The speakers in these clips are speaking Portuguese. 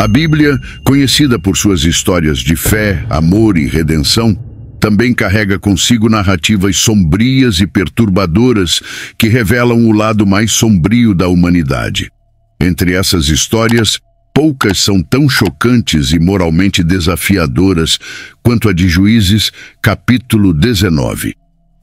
A Bíblia, conhecida por suas histórias de fé, amor e redenção, também carrega consigo narrativas sombrias e perturbadoras que revelam o lado mais sombrio da humanidade. Entre essas histórias, poucas são tão chocantes e moralmente desafiadoras quanto a de Juízes, capítulo 19.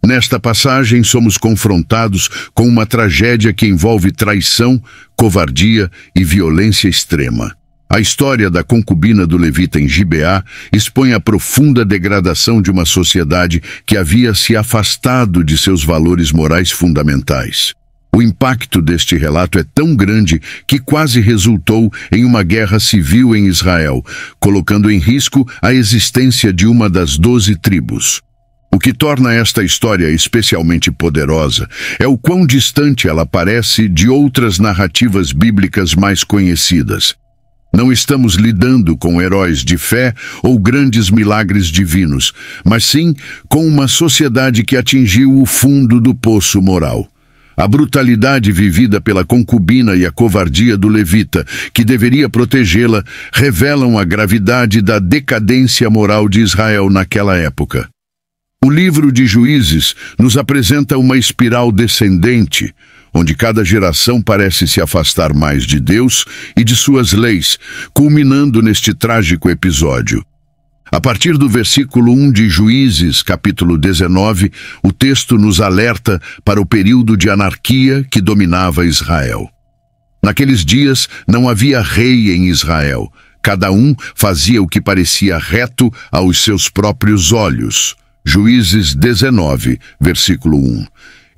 Nesta passagem, somos confrontados com uma tragédia que envolve traição, covardia e violência extrema. A história da concubina do levita em Gibeá expõe a profunda degradação de uma sociedade que havia se afastado de seus valores morais fundamentais. O impacto deste relato é tão grande que quase resultou em uma guerra civil em Israel, colocando em risco a existência de uma das doze tribos. O que torna esta história especialmente poderosa é o quão distante ela parece de outras narrativas bíblicas mais conhecidas. Não estamos lidando com heróis de fé ou grandes milagres divinos, mas sim com uma sociedade que atingiu o fundo do poço moral. A brutalidade vivida pela concubina e a covardia do levita, que deveria protegê-la, revelam a gravidade da decadência moral de Israel naquela época. O livro de Juízes nos apresenta uma espiral descendente, onde cada geração parece se afastar mais de Deus e de suas leis, culminando neste trágico episódio. A partir do versículo 1 de Juízes, capítulo 19, o texto nos alerta para o período de anarquia que dominava Israel. Naqueles dias não havia rei em Israel. Cada um fazia o que parecia reto aos seus próprios olhos. Juízes 19, versículo 1.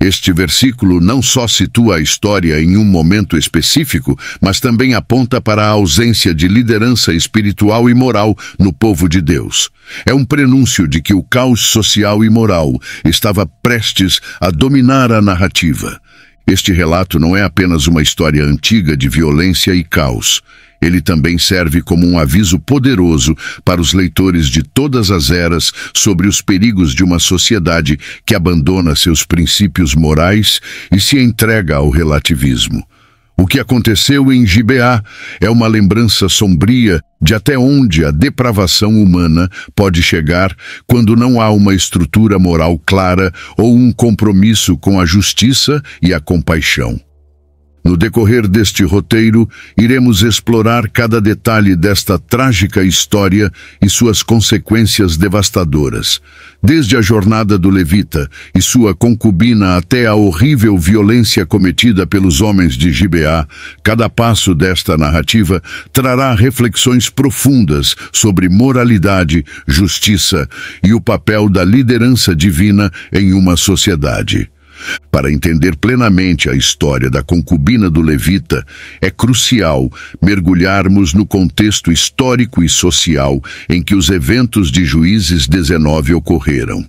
Este versículo não só situa a história em um momento específico, mas também aponta para a ausência de liderança espiritual e moral no povo de Deus. É um prenúncio de que o caos social e moral estava prestes a dominar a narrativa. Este relato não é apenas uma história antiga de violência e caos. Ele também serve como um aviso poderoso para os leitores de todas as eras sobre os perigos de uma sociedade que abandona seus princípios morais e se entrega ao relativismo. O que aconteceu em Gibeá é uma lembrança sombria de até onde a depravação humana pode chegar quando não há uma estrutura moral clara ou um compromisso com a justiça e a compaixão. No decorrer deste roteiro, iremos explorar cada detalhe desta trágica história e suas consequências devastadoras, desde a jornada do levita e sua concubina até a horrível violência cometida pelos homens de Gibeá. Cada passo desta narrativa trará reflexões profundas sobre moralidade, justiça e o papel da liderança divina em uma sociedade. Para entender plenamente a história da concubina do levita, é crucial mergulharmos no contexto histórico e social em que os eventos de Juízes 19 ocorreram.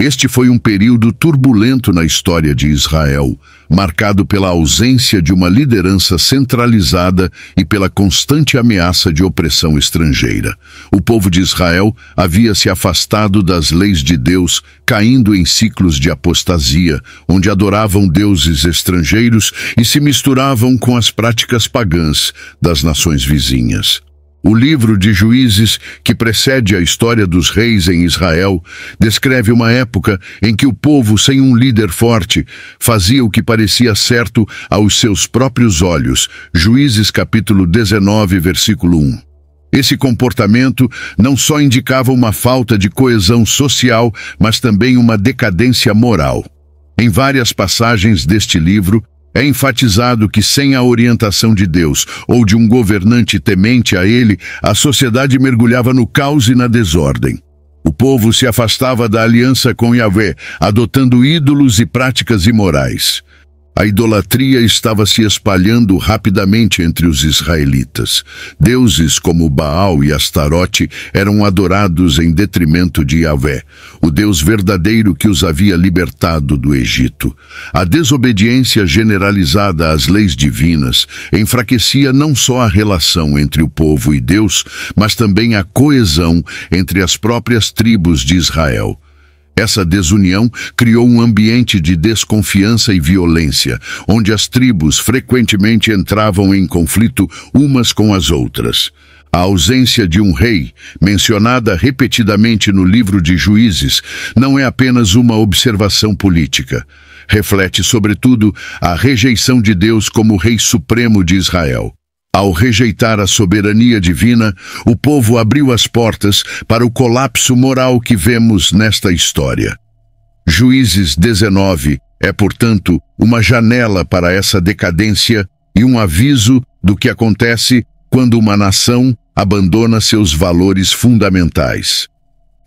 Este foi um período turbulento na história de Israel, marcado pela ausência de uma liderança centralizada e pela constante ameaça de opressão estrangeira. O povo de Israel havia se afastado das leis de Deus, caindo em ciclos de apostasia, onde adoravam deuses estrangeiros e se misturavam com as práticas pagãs das nações vizinhas. O livro de Juízes, que precede a história dos reis em Israel, descreve uma época em que o povo, sem um líder forte, fazia o que parecia certo aos seus próprios olhos. Juízes capítulo 19, versículo 1. Esse comportamento não só indicava uma falta de coesão social, mas também uma decadência moral. Em várias passagens deste livro, é enfatizado que sem a orientação de Deus ou de um governante temente a ele, a sociedade mergulhava no caos e na desordem. O povo se afastava da aliança com Yahvé, adotando ídolos e práticas imorais. A idolatria estava se espalhando rapidamente entre os israelitas. Deuses como Baal e Astarote eram adorados em detrimento de Yahvé, o Deus verdadeiro que os havia libertado do Egito. A desobediência generalizada às leis divinas enfraquecia não só a relação entre o povo e Deus, mas também a coesão entre as próprias tribos de Israel. Essa desunião criou um ambiente de desconfiança e violência, onde as tribos frequentemente entravam em conflito umas com as outras. A ausência de um rei, mencionada repetidamente no livro de Juízes, não é apenas uma observação política. Reflete, sobretudo, a rejeição de Deus como Rei Supremo de Israel. Ao rejeitar a soberania divina, o povo abriu as portas para o colapso moral que vemos nesta história. Juízes 19 é, portanto, uma janela para essa decadência e um aviso do que acontece quando uma nação abandona seus valores fundamentais.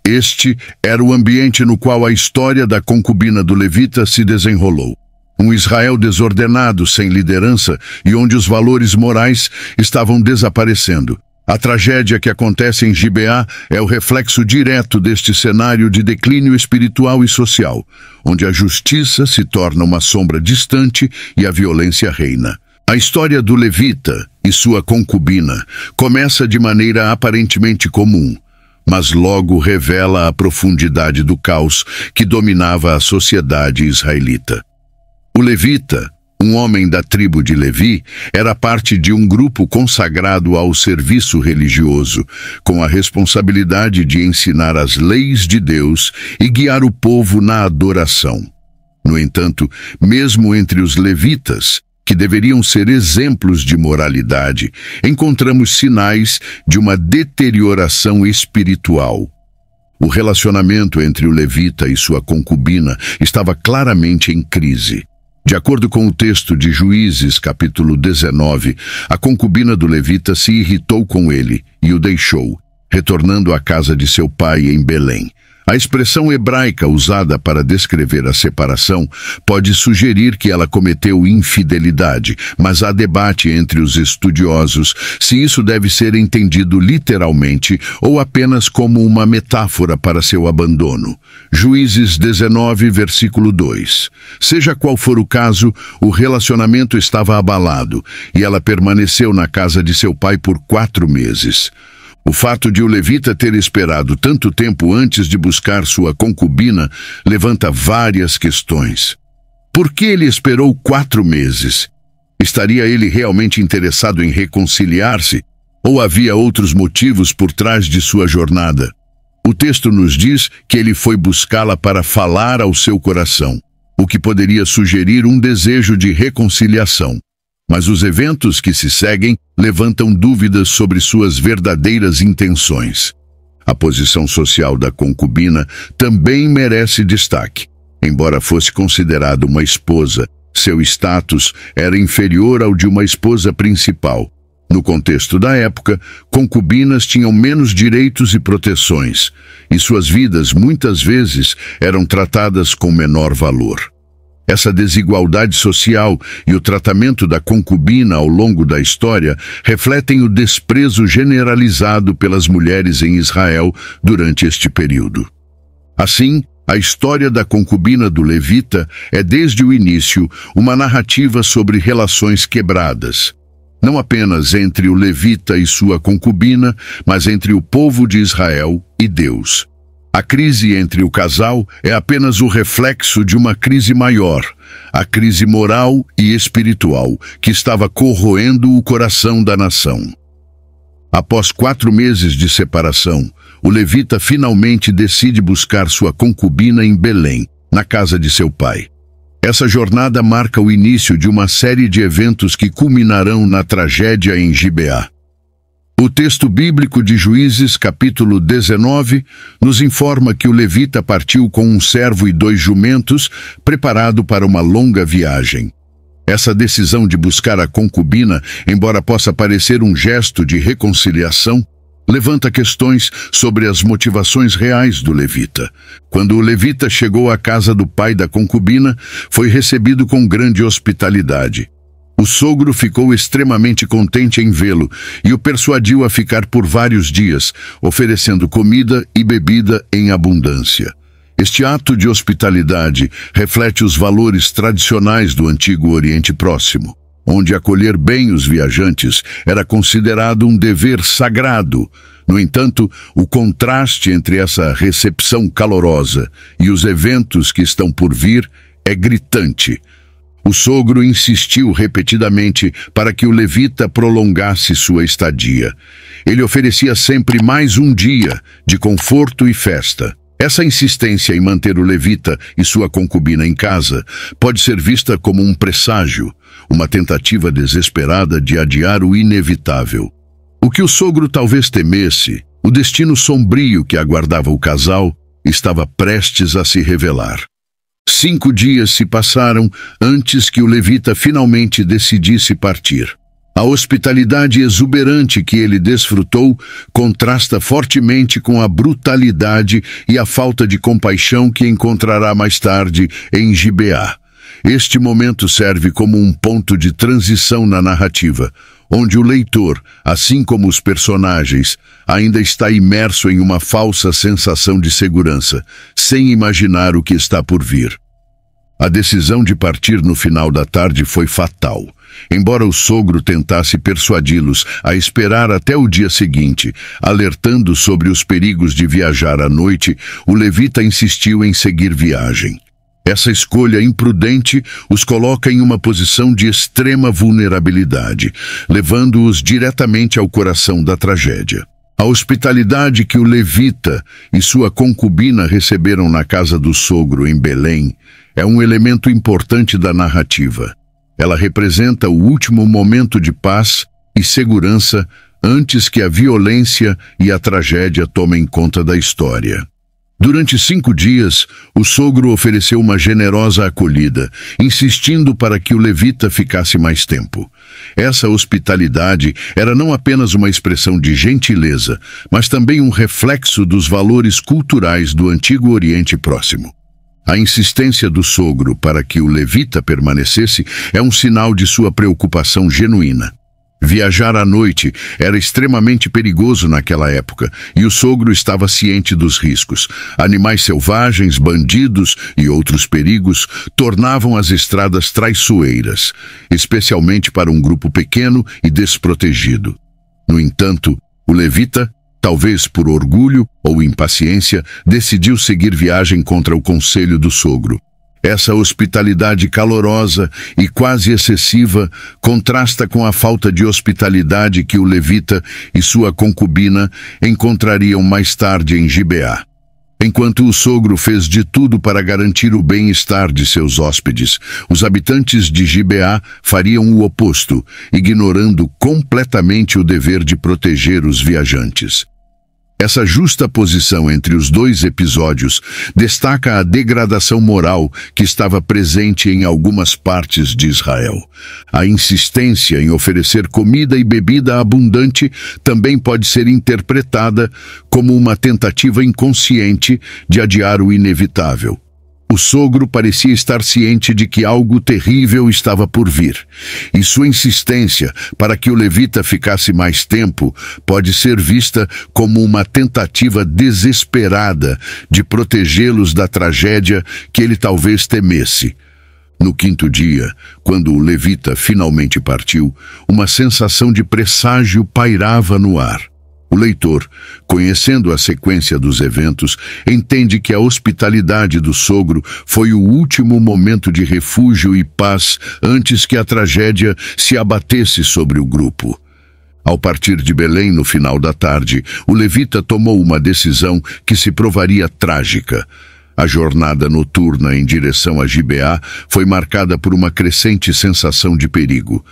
Este era o ambiente no qual a história da concubina do levita se desenrolou. Um Israel desordenado, sem liderança e onde os valores morais estavam desaparecendo. A tragédia que acontece em Gibeá é o reflexo direto deste cenário de declínio espiritual e social, onde a justiça se torna uma sombra distante e a violência reina. A história do levita e sua concubina começa de maneira aparentemente comum, mas logo revela a profundidade do caos que dominava a sociedade israelita. O levita, um homem da tribo de Levi, era parte de um grupo consagrado ao serviço religioso, com a responsabilidade de ensinar as leis de Deus e guiar o povo na adoração. No entanto, mesmo entre os levitas, que deveriam ser exemplos de moralidade, encontramos sinais de uma deterioração espiritual. O relacionamento entre o levita e sua concubina estava claramente em crise. De acordo com o texto de Juízes, capítulo 19, a concubina do levita se irritou com ele e o deixou, retornando à casa de seu pai em Belém. A expressão hebraica usada para descrever a separação pode sugerir que ela cometeu infidelidade, mas há debate entre os estudiosos se isso deve ser entendido literalmente ou apenas como uma metáfora para seu abandono. Juízes 19, versículo 2. Seja qual for o caso, o relacionamento estava abalado e ela permaneceu na casa de seu pai por quatro meses. O fato de o levita ter esperado tanto tempo antes de buscar sua concubina levanta várias questões. Por que ele esperou quatro meses? Estaria ele realmente interessado em reconciliar-se? Ou havia outros motivos por trás de sua jornada? O texto nos diz que ele foi buscá-la para falar ao seu coração, o que poderia sugerir um desejo de reconciliação mas os eventos que se seguem levantam dúvidas sobre suas verdadeiras intenções. A posição social da concubina também merece destaque. Embora fosse considerada uma esposa, seu status era inferior ao de uma esposa principal. No contexto da época, concubinas tinham menos direitos e proteções, e suas vidas muitas vezes eram tratadas com menor valor. Essa desigualdade social e o tratamento da concubina ao longo da história refletem o desprezo generalizado pelas mulheres em Israel durante este período. Assim, a história da concubina do levita é, desde o início, uma narrativa sobre relações quebradas, não apenas entre o levita e sua concubina, mas entre o povo de Israel e Deus. A crise entre o casal é apenas o reflexo de uma crise maior, a crise moral e espiritual, que estava corroendo o coração da nação. Após quatro meses de separação, o levita finalmente decide buscar sua concubina em Belém, na casa de seu pai. Essa jornada marca o início de uma série de eventos que culminarão na tragédia em Gibeá. O texto bíblico de Juízes, capítulo 19, nos informa que o levita partiu com um servo e dois jumentos, preparado para uma longa viagem. Essa decisão de buscar a concubina, embora possa parecer um gesto de reconciliação, levanta questões sobre as motivações reais do levita. Quando o levita chegou à casa do pai da concubina, foi recebido com grande hospitalidade. O sogro ficou extremamente contente em vê-lo e o persuadiu a ficar por vários dias, oferecendo comida e bebida em abundância. Este ato de hospitalidade reflete os valores tradicionais do antigo Oriente Próximo, onde acolher bem os viajantes era considerado um dever sagrado. No entanto, o contraste entre essa recepção calorosa e os eventos que estão por vir é gritante. O sogro insistiu repetidamente para que o levita prolongasse sua estadia. Ele oferecia sempre mais um dia de conforto e festa. Essa insistência em manter o levita e sua concubina em casa pode ser vista como um presságio, uma tentativa desesperada de adiar o inevitável. O que o sogro talvez temesse, o destino sombrio que aguardava o casal, estava prestes a se revelar. Cinco dias se passaram antes que o levita finalmente decidisse partir. A hospitalidade exuberante que ele desfrutou contrasta fortemente com a brutalidade e a falta de compaixão que encontrará mais tarde em Gibeá. Este momento serve como um ponto de transição na narrativa, onde o leitor, assim como os personagens, ainda está imerso em uma falsa sensação de segurança, sem imaginar o que está por vir. A decisão de partir no final da tarde foi fatal. Embora o sogro tentasse persuadi-los a esperar até o dia seguinte, alertando sobre os perigos de viajar à noite, o levita insistiu em seguir viagem. Essa escolha imprudente os coloca em uma posição de extrema vulnerabilidade, levando-os diretamente ao coração da tragédia. A hospitalidade que o levita e sua concubina receberam na casa do sogro em Belém é um elemento importante da narrativa. Ela representa o último momento de paz e segurança antes que a violência e a tragédia tomem conta da história. Durante cinco dias, o sogro ofereceu uma generosa acolhida, insistindo para que o levita ficasse mais tempo. Essa hospitalidade era não apenas uma expressão de gentileza, mas também um reflexo dos valores culturais do antigo Oriente Próximo. A insistência do sogro para que o levita permanecesse é um sinal de sua preocupação genuína. Viajar à noite era extremamente perigoso naquela época e o sogro estava ciente dos riscos. Animais selvagens, bandidos e outros perigos tornavam as estradas traiçoeiras, especialmente para um grupo pequeno e desprotegido. No entanto, o levita Talvez por orgulho ou impaciência, decidiu seguir viagem contra o conselho do sogro. Essa hospitalidade calorosa e quase excessiva contrasta com a falta de hospitalidade que o levita e sua concubina encontrariam mais tarde em Gibeá. Enquanto o sogro fez de tudo para garantir o bem-estar de seus hóspedes, os habitantes de Gibeá fariam o oposto, ignorando completamente o dever de proteger os viajantes. Essa justa posição entre os dois episódios destaca a degradação moral que estava presente em algumas partes de Israel. A insistência em oferecer comida e bebida abundante também pode ser interpretada como uma tentativa inconsciente de adiar o inevitável. O sogro parecia estar ciente de que algo terrível estava por vir, e sua insistência para que o levita ficasse mais tempo pode ser vista como uma tentativa desesperada de protegê-los da tragédia que ele talvez temesse. No quinto dia, quando o levita finalmente partiu, uma sensação de presságio pairava no ar. O leitor, conhecendo a sequência dos eventos, entende que a hospitalidade do sogro foi o último momento de refúgio e paz antes que a tragédia se abatesse sobre o grupo. Ao partir de Belém no final da tarde, o levita tomou uma decisão que se provaria trágica. A jornada noturna em direção a Gibeá foi marcada por uma crescente sensação de perigo.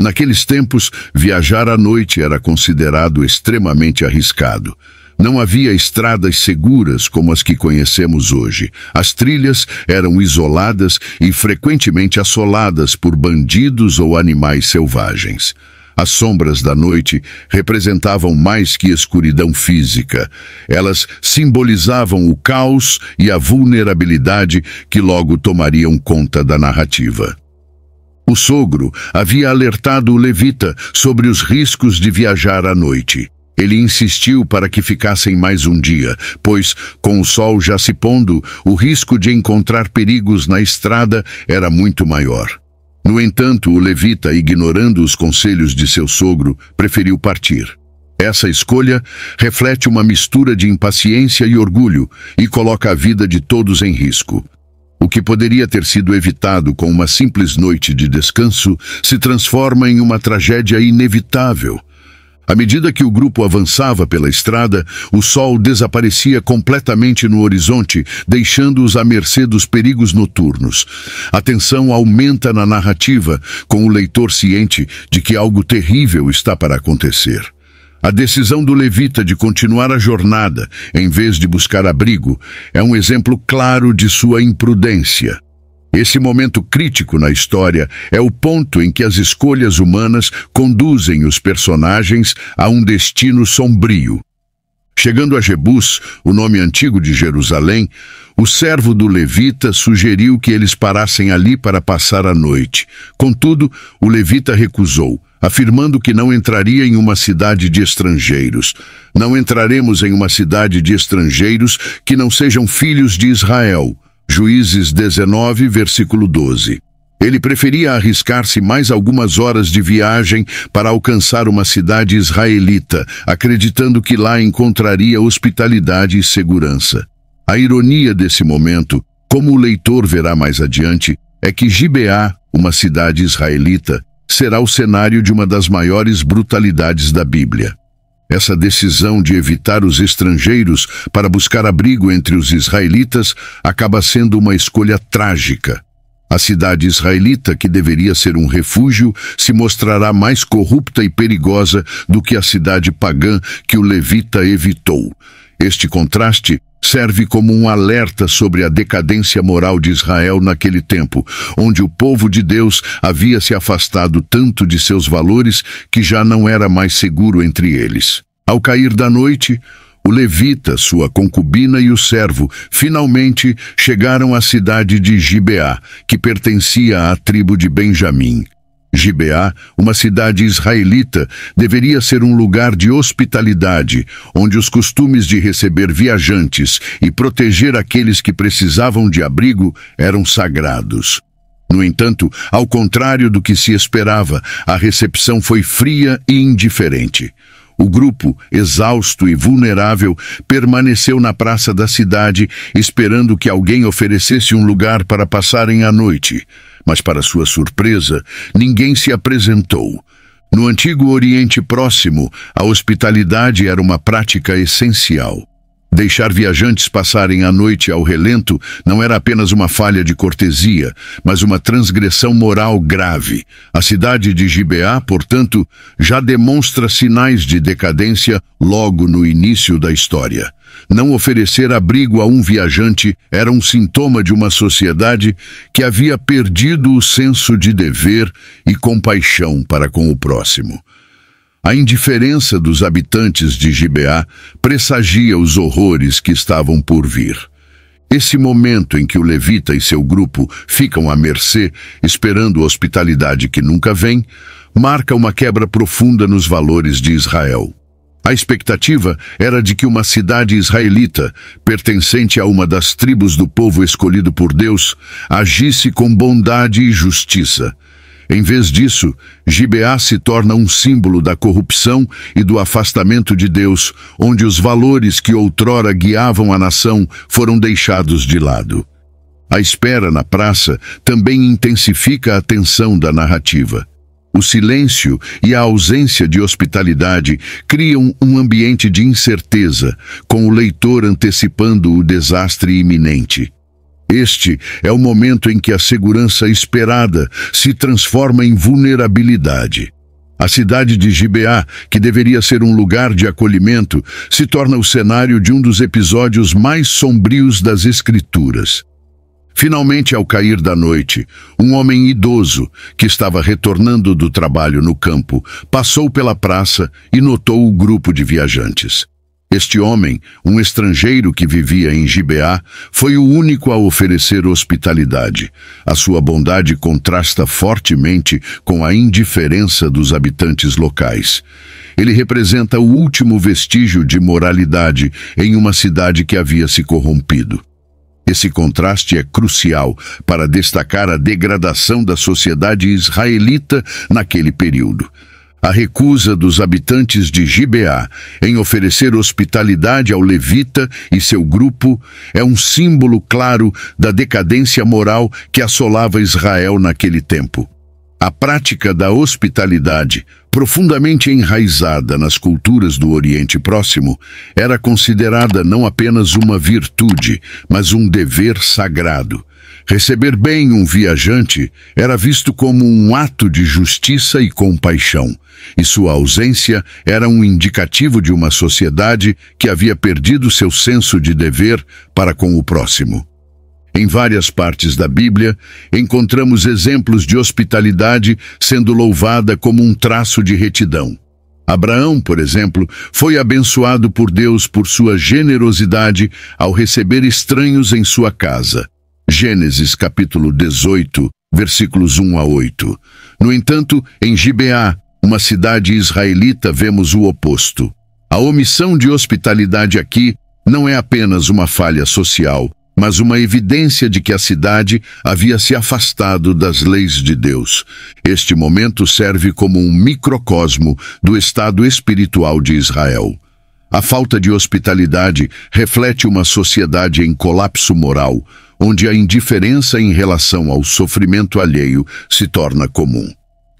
Naqueles tempos, viajar à noite era considerado extremamente arriscado. Não havia estradas seguras como as que conhecemos hoje. As trilhas eram isoladas e frequentemente assoladas por bandidos ou animais selvagens. As sombras da noite representavam mais que escuridão física. Elas simbolizavam o caos e a vulnerabilidade que logo tomariam conta da narrativa. O sogro havia alertado o levita sobre os riscos de viajar à noite. Ele insistiu para que ficassem mais um dia, pois, com o sol já se pondo, o risco de encontrar perigos na estrada era muito maior. No entanto, o levita, ignorando os conselhos de seu sogro, preferiu partir. Essa escolha reflete uma mistura de impaciência e orgulho e coloca a vida de todos em risco. O que poderia ter sido evitado com uma simples noite de descanso se transforma em uma tragédia inevitável. À medida que o grupo avançava pela estrada, o sol desaparecia completamente no horizonte, deixando-os à mercê dos perigos noturnos. A tensão aumenta na narrativa, com o leitor ciente de que algo terrível está para acontecer. A decisão do levita de continuar a jornada em vez de buscar abrigo é um exemplo claro de sua imprudência. Esse momento crítico na história é o ponto em que as escolhas humanas conduzem os personagens a um destino sombrio. Chegando a Jebus, o nome antigo de Jerusalém, o servo do levita sugeriu que eles parassem ali para passar a noite. Contudo, o levita recusou, afirmando que não entraria em uma cidade de estrangeiros. Não entraremos em uma cidade de estrangeiros que não sejam filhos de Israel. Juízes 19, versículo 12. Ele preferia arriscar-se mais algumas horas de viagem para alcançar uma cidade israelita, acreditando que lá encontraria hospitalidade e segurança. A ironia desse momento, como o leitor verá mais adiante, é que Gibeá, uma cidade israelita, será o cenário de uma das maiores brutalidades da Bíblia. Essa decisão de evitar os estrangeiros para buscar abrigo entre os israelitas acaba sendo uma escolha trágica a cidade israelita, que deveria ser um refúgio, se mostrará mais corrupta e perigosa do que a cidade pagã que o levita evitou. Este contraste serve como um alerta sobre a decadência moral de Israel naquele tempo, onde o povo de Deus havia se afastado tanto de seus valores que já não era mais seguro entre eles. Ao cair da noite, o levita, sua concubina e o servo finalmente chegaram à cidade de Gibeá, que pertencia à tribo de Benjamim. Gibeá, uma cidade israelita, deveria ser um lugar de hospitalidade, onde os costumes de receber viajantes e proteger aqueles que precisavam de abrigo eram sagrados. No entanto, ao contrário do que se esperava, a recepção foi fria e indiferente. O grupo, exausto e vulnerável, permaneceu na praça da cidade, esperando que alguém oferecesse um lugar para passarem a noite. Mas, para sua surpresa, ninguém se apresentou. No antigo Oriente Próximo, a hospitalidade era uma prática essencial. Deixar viajantes passarem a noite ao relento não era apenas uma falha de cortesia, mas uma transgressão moral grave. A cidade de Gibeá, portanto, já demonstra sinais de decadência logo no início da história. Não oferecer abrigo a um viajante era um sintoma de uma sociedade que havia perdido o senso de dever e compaixão para com o próximo. A indiferença dos habitantes de Gibeá pressagia os horrores que estavam por vir. Esse momento em que o levita e seu grupo ficam à mercê, esperando hospitalidade que nunca vem, marca uma quebra profunda nos valores de Israel. A expectativa era de que uma cidade israelita, pertencente a uma das tribos do povo escolhido por Deus, agisse com bondade e justiça. Em vez disso, Gibeá se torna um símbolo da corrupção e do afastamento de Deus, onde os valores que outrora guiavam a nação foram deixados de lado. A espera na praça também intensifica a tensão da narrativa. O silêncio e a ausência de hospitalidade criam um ambiente de incerteza, com o leitor antecipando o desastre iminente. Este é o momento em que a segurança esperada se transforma em vulnerabilidade. A cidade de Gibeá, que deveria ser um lugar de acolhimento, se torna o cenário de um dos episódios mais sombrios das Escrituras. Finalmente, ao cair da noite, um homem idoso, que estava retornando do trabalho no campo, passou pela praça e notou o grupo de viajantes. Este homem, um estrangeiro que vivia em Gibeá, foi o único a oferecer hospitalidade. A sua bondade contrasta fortemente com a indiferença dos habitantes locais. Ele representa o último vestígio de moralidade em uma cidade que havia se corrompido. Esse contraste é crucial para destacar a degradação da sociedade israelita naquele período a recusa dos habitantes de Gibeá em oferecer hospitalidade ao levita e seu grupo é um símbolo claro da decadência moral que assolava Israel naquele tempo. A prática da hospitalidade, profundamente enraizada nas culturas do Oriente Próximo, era considerada não apenas uma virtude, mas um dever sagrado. Receber bem um viajante era visto como um ato de justiça e compaixão, e sua ausência era um indicativo de uma sociedade que havia perdido seu senso de dever para com o próximo. Em várias partes da Bíblia, encontramos exemplos de hospitalidade sendo louvada como um traço de retidão. Abraão, por exemplo, foi abençoado por Deus por sua generosidade ao receber estranhos em sua casa. Gênesis capítulo 18, versículos 1 a 8. No entanto, em Gibeá, uma cidade israelita, vemos o oposto. A omissão de hospitalidade aqui não é apenas uma falha social, mas uma evidência de que a cidade havia se afastado das leis de Deus. Este momento serve como um microcosmo do estado espiritual de Israel. A falta de hospitalidade reflete uma sociedade em colapso moral, onde a indiferença em relação ao sofrimento alheio se torna comum.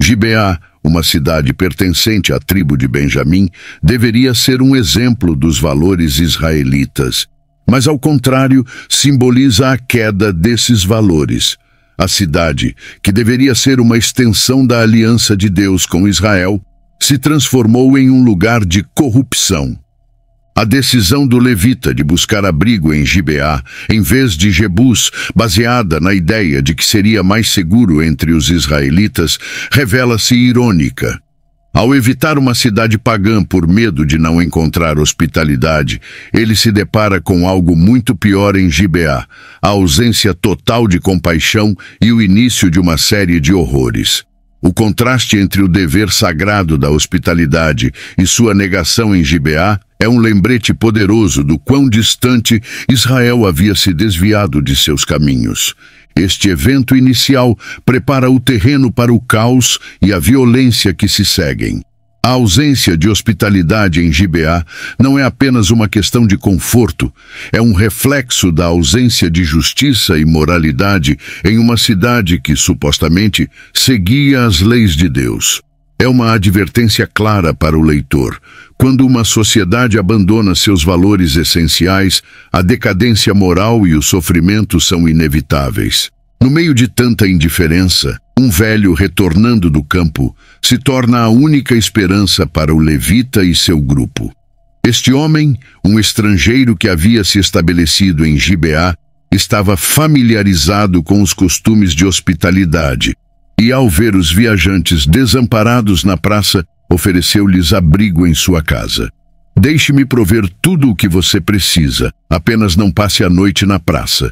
Gibeá, uma cidade pertencente à tribo de Benjamim, deveria ser um exemplo dos valores israelitas, mas ao contrário, simboliza a queda desses valores. A cidade, que deveria ser uma extensão da aliança de Deus com Israel, se transformou em um lugar de corrupção, a decisão do levita de buscar abrigo em Gibeá, em vez de Jebus, baseada na ideia de que seria mais seguro entre os israelitas, revela-se irônica. Ao evitar uma cidade pagã por medo de não encontrar hospitalidade, ele se depara com algo muito pior em Gibeá, a ausência total de compaixão e o início de uma série de horrores. O contraste entre o dever sagrado da hospitalidade e sua negação em Gibeá é um lembrete poderoso do quão distante Israel havia se desviado de seus caminhos. Este evento inicial prepara o terreno para o caos e a violência que se seguem. A ausência de hospitalidade em Gibeá não é apenas uma questão de conforto, é um reflexo da ausência de justiça e moralidade em uma cidade que supostamente seguia as leis de Deus. É uma advertência clara para o leitor. Quando uma sociedade abandona seus valores essenciais, a decadência moral e o sofrimento são inevitáveis. No meio de tanta indiferença, um velho retornando do campo se torna a única esperança para o levita e seu grupo. Este homem, um estrangeiro que havia se estabelecido em Gibeá, estava familiarizado com os costumes de hospitalidade e, ao ver os viajantes desamparados na praça, ofereceu-lhes abrigo em sua casa. Deixe-me prover tudo o que você precisa, apenas não passe a noite na praça.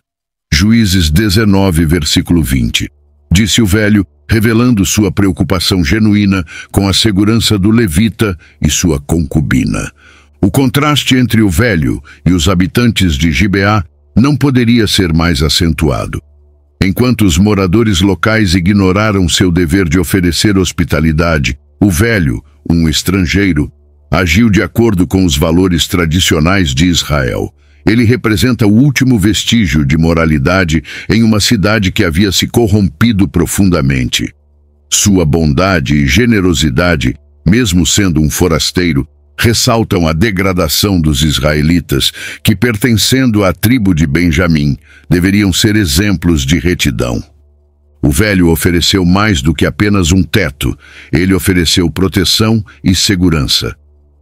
Juízes 19, versículo 20. Disse o velho, revelando sua preocupação genuína com a segurança do levita e sua concubina. O contraste entre o velho e os habitantes de Gibeá não poderia ser mais acentuado. Enquanto os moradores locais ignoraram seu dever de oferecer hospitalidade, o velho, um estrangeiro, agiu de acordo com os valores tradicionais de Israel. Ele representa o último vestígio de moralidade em uma cidade que havia se corrompido profundamente. Sua bondade e generosidade, mesmo sendo um forasteiro, ressaltam a degradação dos israelitas, que, pertencendo à tribo de Benjamim, deveriam ser exemplos de retidão. O velho ofereceu mais do que apenas um teto, ele ofereceu proteção e segurança.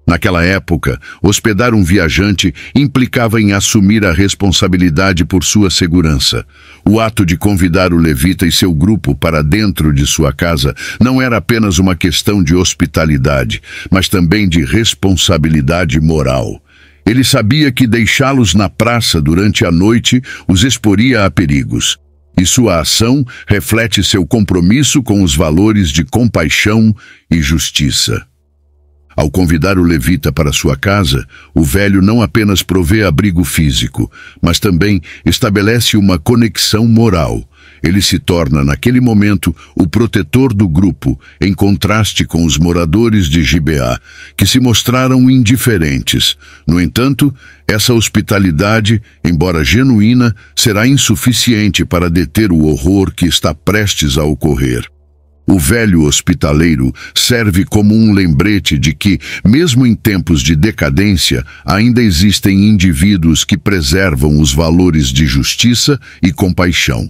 Naquela época, hospedar um viajante implicava em assumir a responsabilidade por sua segurança. O ato de convidar o levita e seu grupo para dentro de sua casa não era apenas uma questão de hospitalidade, mas também de responsabilidade moral. Ele sabia que deixá-los na praça durante a noite os exporia a perigos, e sua ação reflete seu compromisso com os valores de compaixão e justiça. Ao convidar o levita para sua casa, o velho não apenas provê abrigo físico, mas também estabelece uma conexão moral. Ele se torna, naquele momento, o protetor do grupo, em contraste com os moradores de Gibeá, que se mostraram indiferentes. No entanto, essa hospitalidade, embora genuína, será insuficiente para deter o horror que está prestes a ocorrer. O velho hospitaleiro serve como um lembrete de que, mesmo em tempos de decadência, ainda existem indivíduos que preservam os valores de justiça e compaixão.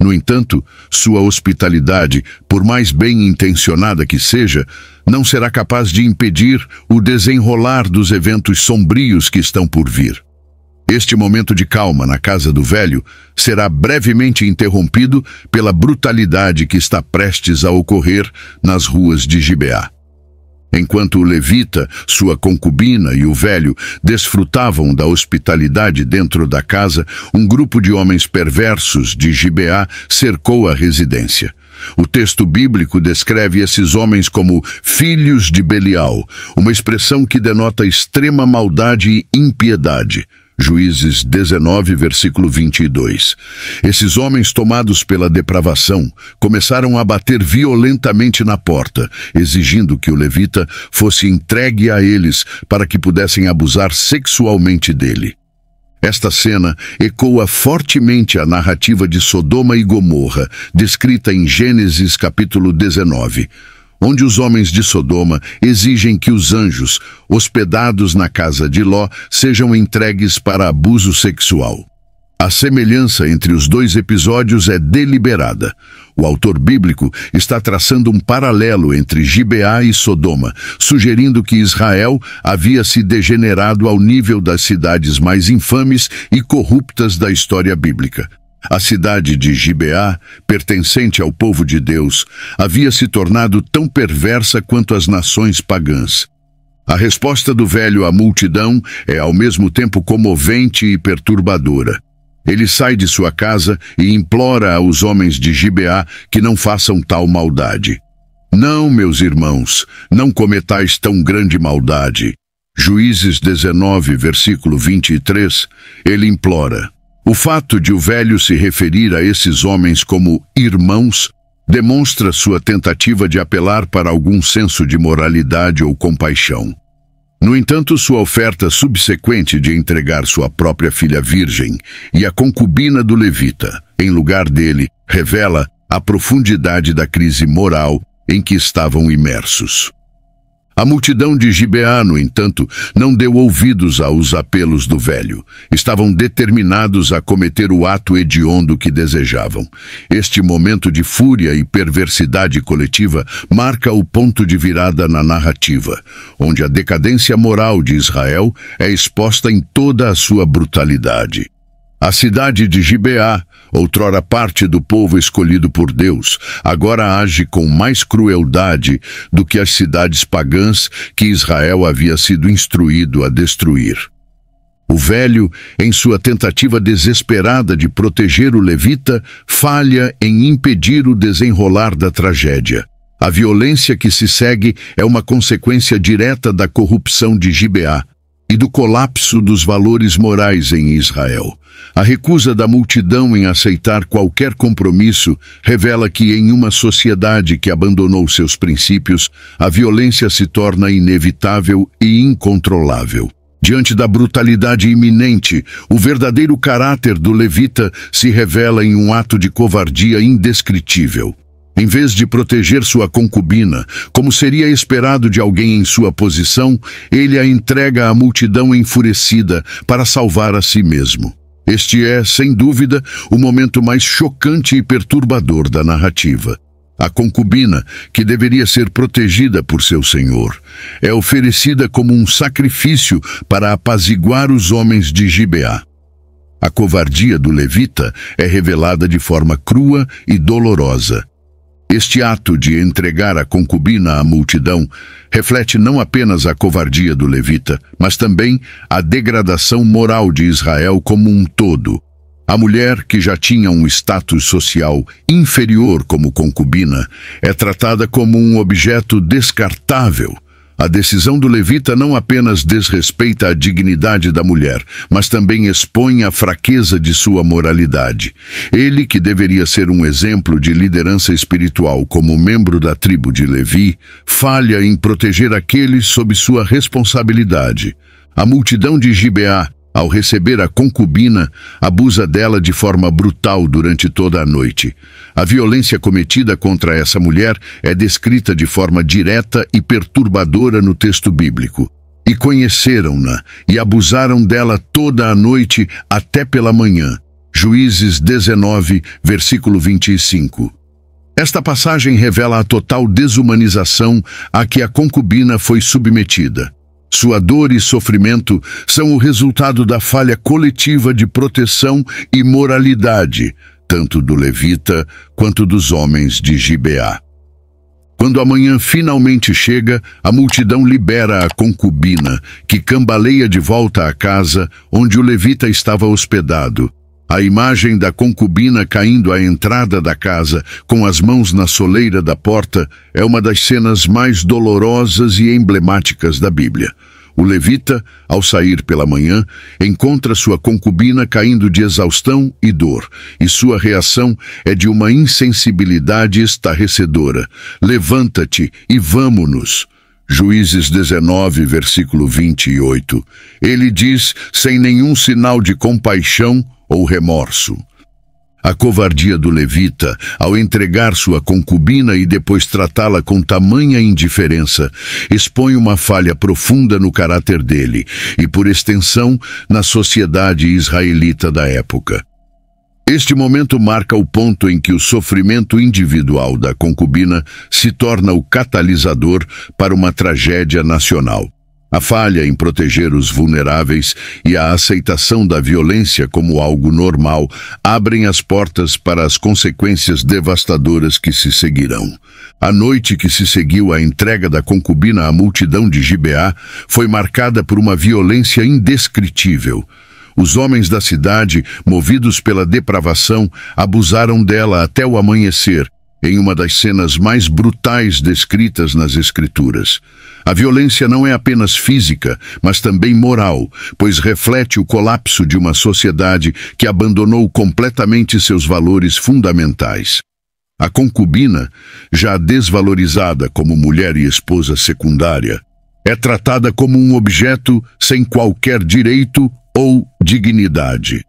No entanto, sua hospitalidade, por mais bem intencionada que seja, não será capaz de impedir o desenrolar dos eventos sombrios que estão por vir. Este momento de calma na casa do velho será brevemente interrompido pela brutalidade que está prestes a ocorrer nas ruas de Gibeá. Enquanto o levita, sua concubina e o velho desfrutavam da hospitalidade dentro da casa, um grupo de homens perversos de Gibeá cercou a residência. O texto bíblico descreve esses homens como filhos de Belial, uma expressão que denota extrema maldade e impiedade. Juízes 19, versículo 22. Esses homens, tomados pela depravação, começaram a bater violentamente na porta, exigindo que o levita fosse entregue a eles para que pudessem abusar sexualmente dele. Esta cena ecoa fortemente a narrativa de Sodoma e Gomorra, descrita em Gênesis capítulo 19 onde os homens de Sodoma exigem que os anjos, hospedados na casa de Ló, sejam entregues para abuso sexual. A semelhança entre os dois episódios é deliberada. O autor bíblico está traçando um paralelo entre Gibeá e Sodoma, sugerindo que Israel havia se degenerado ao nível das cidades mais infames e corruptas da história bíblica. A cidade de Gibeá, pertencente ao povo de Deus, havia se tornado tão perversa quanto as nações pagãs. A resposta do velho à multidão é ao mesmo tempo comovente e perturbadora. Ele sai de sua casa e implora aos homens de Gibeá que não façam tal maldade. Não, meus irmãos, não cometais tão grande maldade. Juízes 19, versículo 23, ele implora: o fato de o velho se referir a esses homens como irmãos demonstra sua tentativa de apelar para algum senso de moralidade ou compaixão. No entanto, sua oferta subsequente de entregar sua própria filha virgem e a concubina do levita, em lugar dele, revela a profundidade da crise moral em que estavam imersos. A multidão de Gibeá, no entanto, não deu ouvidos aos apelos do velho. Estavam determinados a cometer o ato hediondo que desejavam. Este momento de fúria e perversidade coletiva marca o ponto de virada na narrativa, onde a decadência moral de Israel é exposta em toda a sua brutalidade. A cidade de Gibeá, outrora parte do povo escolhido por Deus, agora age com mais crueldade do que as cidades pagãs que Israel havia sido instruído a destruir. O velho, em sua tentativa desesperada de proteger o levita, falha em impedir o desenrolar da tragédia. A violência que se segue é uma consequência direta da corrupção de Gibeá, e do colapso dos valores morais em Israel. A recusa da multidão em aceitar qualquer compromisso revela que, em uma sociedade que abandonou seus princípios, a violência se torna inevitável e incontrolável. Diante da brutalidade iminente, o verdadeiro caráter do levita se revela em um ato de covardia indescritível. Em vez de proteger sua concubina, como seria esperado de alguém em sua posição, ele a entrega à multidão enfurecida para salvar a si mesmo. Este é, sem dúvida, o momento mais chocante e perturbador da narrativa. A concubina, que deveria ser protegida por seu senhor, é oferecida como um sacrifício para apaziguar os homens de Gibeá. A covardia do levita é revelada de forma crua e dolorosa. Este ato de entregar a concubina à multidão reflete não apenas a covardia do levita, mas também a degradação moral de Israel como um todo. A mulher, que já tinha um status social inferior como concubina, é tratada como um objeto descartável, a decisão do levita não apenas desrespeita a dignidade da mulher, mas também expõe a fraqueza de sua moralidade. Ele, que deveria ser um exemplo de liderança espiritual como membro da tribo de Levi, falha em proteger aqueles sob sua responsabilidade. A multidão de Gibeá ao receber a concubina, abusa dela de forma brutal durante toda a noite. A violência cometida contra essa mulher é descrita de forma direta e perturbadora no texto bíblico. E conheceram-na e abusaram dela toda a noite até pela manhã. Juízes 19, versículo 25. Esta passagem revela a total desumanização a que a concubina foi submetida. Sua dor e sofrimento são o resultado da falha coletiva de proteção e moralidade, tanto do levita quanto dos homens de Gibeá. Quando a manhã finalmente chega, a multidão libera a concubina, que cambaleia de volta à casa onde o levita estava hospedado, a imagem da concubina caindo à entrada da casa, com as mãos na soleira da porta, é uma das cenas mais dolorosas e emblemáticas da Bíblia. O levita, ao sair pela manhã, encontra sua concubina caindo de exaustão e dor, e sua reação é de uma insensibilidade estarrecedora. Levanta-te e vamo-nos. Juízes 19, versículo 28. Ele diz, sem nenhum sinal de compaixão, ou remorso. A covardia do levita, ao entregar sua concubina e depois tratá-la com tamanha indiferença, expõe uma falha profunda no caráter dele e, por extensão, na sociedade israelita da época. Este momento marca o ponto em que o sofrimento individual da concubina se torna o catalisador para uma tragédia nacional. A falha em proteger os vulneráveis e a aceitação da violência como algo normal abrem as portas para as consequências devastadoras que se seguirão. A noite que se seguiu à entrega da concubina à multidão de Gibeá foi marcada por uma violência indescritível. Os homens da cidade, movidos pela depravação, abusaram dela até o amanhecer, em uma das cenas mais brutais descritas nas Escrituras. A violência não é apenas física, mas também moral, pois reflete o colapso de uma sociedade que abandonou completamente seus valores fundamentais. A concubina, já desvalorizada como mulher e esposa secundária, é tratada como um objeto sem qualquer direito ou dignidade.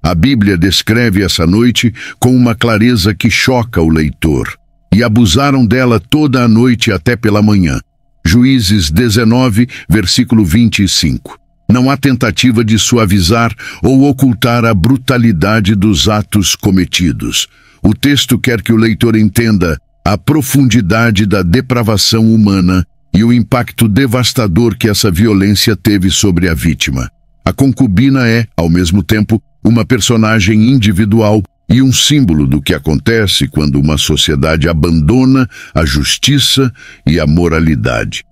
A Bíblia descreve essa noite com uma clareza que choca o leitor. E abusaram dela toda a noite até pela manhã. Juízes 19, versículo 25. Não há tentativa de suavizar ou ocultar a brutalidade dos atos cometidos. O texto quer que o leitor entenda a profundidade da depravação humana e o impacto devastador que essa violência teve sobre a vítima. A concubina é, ao mesmo tempo, uma personagem individual e um símbolo do que acontece quando uma sociedade abandona a justiça e a moralidade.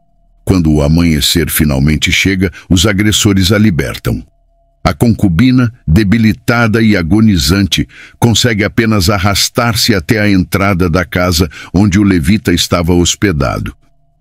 Quando o amanhecer finalmente chega, os agressores a libertam. A concubina, debilitada e agonizante, consegue apenas arrastar-se até a entrada da casa onde o levita estava hospedado.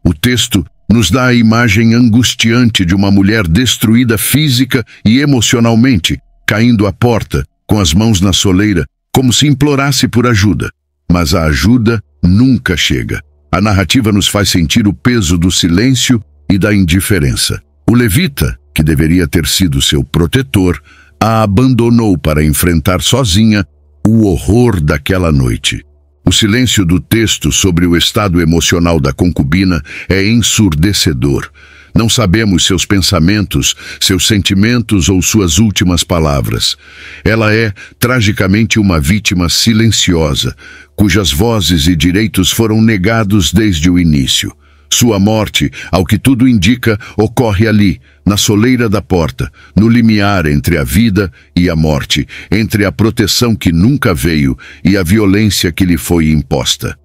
O texto nos dá a imagem angustiante de uma mulher destruída física e emocionalmente, caindo à porta, com as mãos na soleira, como se implorasse por ajuda. Mas a ajuda nunca chega. A narrativa nos faz sentir o peso do silêncio e da indiferença. O levita, que deveria ter sido seu protetor, a abandonou para enfrentar sozinha o horror daquela noite. O silêncio do texto sobre o estado emocional da concubina é ensurdecedor. Não sabemos seus pensamentos, seus sentimentos ou suas últimas palavras. Ela é, tragicamente, uma vítima silenciosa, cujas vozes e direitos foram negados desde o início. Sua morte, ao que tudo indica, ocorre ali, na soleira da porta, no limiar entre a vida e a morte, entre a proteção que nunca veio e a violência que lhe foi imposta.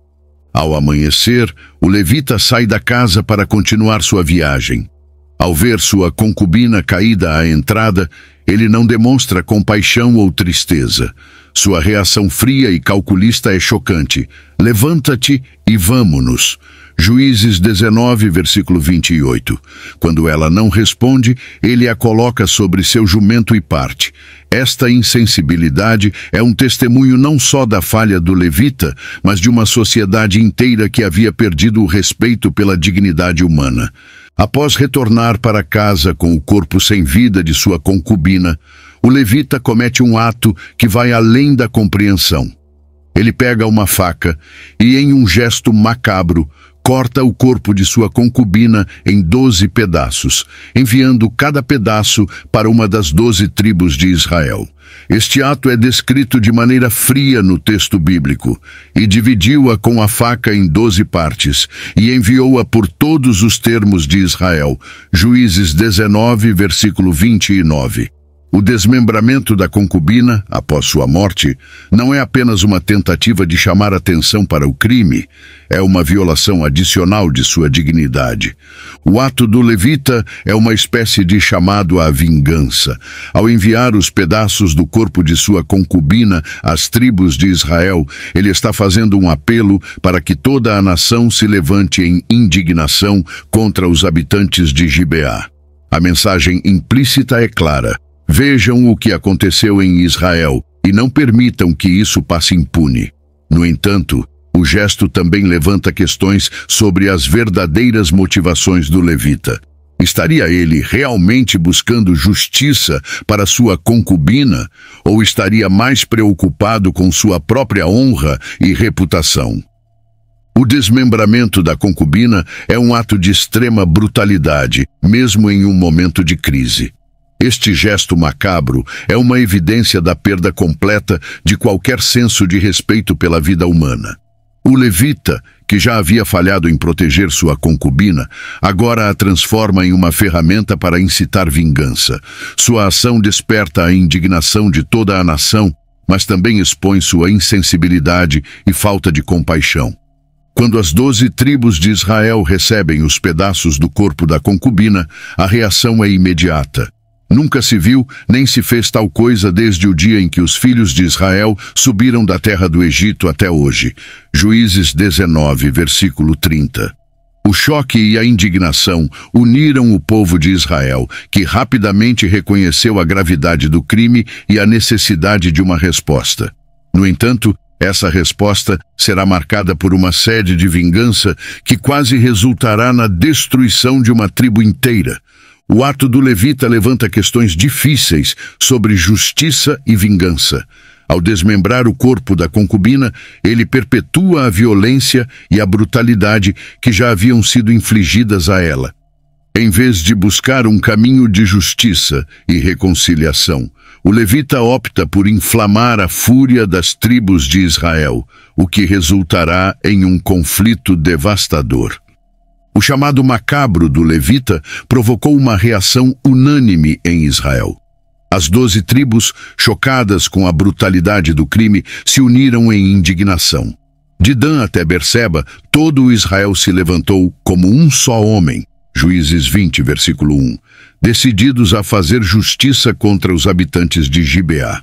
Ao amanhecer, o levita sai da casa para continuar sua viagem. Ao ver sua concubina caída à entrada, ele não demonstra compaixão ou tristeza. Sua reação fria e calculista é chocante. Levanta-te e vamo-nos. Juízes 19, versículo 28. Quando ela não responde, ele a coloca sobre seu jumento e parte. Esta insensibilidade é um testemunho não só da falha do levita, mas de uma sociedade inteira que havia perdido o respeito pela dignidade humana. Após retornar para casa com o corpo sem vida de sua concubina, o levita comete um ato que vai além da compreensão. Ele pega uma faca e, em um gesto macabro, corta o corpo de sua concubina em doze pedaços, enviando cada pedaço para uma das doze tribos de Israel. Este ato é descrito de maneira fria no texto bíblico, e dividiu-a com a faca em doze partes, e enviou-a por todos os termos de Israel. Juízes 19, versículo 29. O desmembramento da concubina, após sua morte, não é apenas uma tentativa de chamar atenção para o crime, é uma violação adicional de sua dignidade. O ato do levita é uma espécie de chamado à vingança. Ao enviar os pedaços do corpo de sua concubina às tribos de Israel, ele está fazendo um apelo para que toda a nação se levante em indignação contra os habitantes de Gibeá. A mensagem implícita é clara. Vejam o que aconteceu em Israel e não permitam que isso passe impune. No entanto, o gesto também levanta questões sobre as verdadeiras motivações do levita. Estaria ele realmente buscando justiça para sua concubina ou estaria mais preocupado com sua própria honra e reputação? O desmembramento da concubina é um ato de extrema brutalidade, mesmo em um momento de crise. Este gesto macabro é uma evidência da perda completa de qualquer senso de respeito pela vida humana. O levita, que já havia falhado em proteger sua concubina, agora a transforma em uma ferramenta para incitar vingança. Sua ação desperta a indignação de toda a nação, mas também expõe sua insensibilidade e falta de compaixão. Quando as doze tribos de Israel recebem os pedaços do corpo da concubina, a reação é imediata. Nunca se viu nem se fez tal coisa desde o dia em que os filhos de Israel subiram da terra do Egito até hoje. Juízes 19, versículo 30. O choque e a indignação uniram o povo de Israel, que rapidamente reconheceu a gravidade do crime e a necessidade de uma resposta. No entanto, essa resposta será marcada por uma sede de vingança que quase resultará na destruição de uma tribo inteira. O ato do levita levanta questões difíceis sobre justiça e vingança. Ao desmembrar o corpo da concubina, ele perpetua a violência e a brutalidade que já haviam sido infligidas a ela. Em vez de buscar um caminho de justiça e reconciliação, o levita opta por inflamar a fúria das tribos de Israel, o que resultará em um conflito devastador. O chamado macabro do levita provocou uma reação unânime em Israel. As doze tribos, chocadas com a brutalidade do crime, se uniram em indignação. De Dan até Berseba, todo o Israel se levantou como um só homem. Juízes 20, versículo 1. Decididos a fazer justiça contra os habitantes de Gibeá.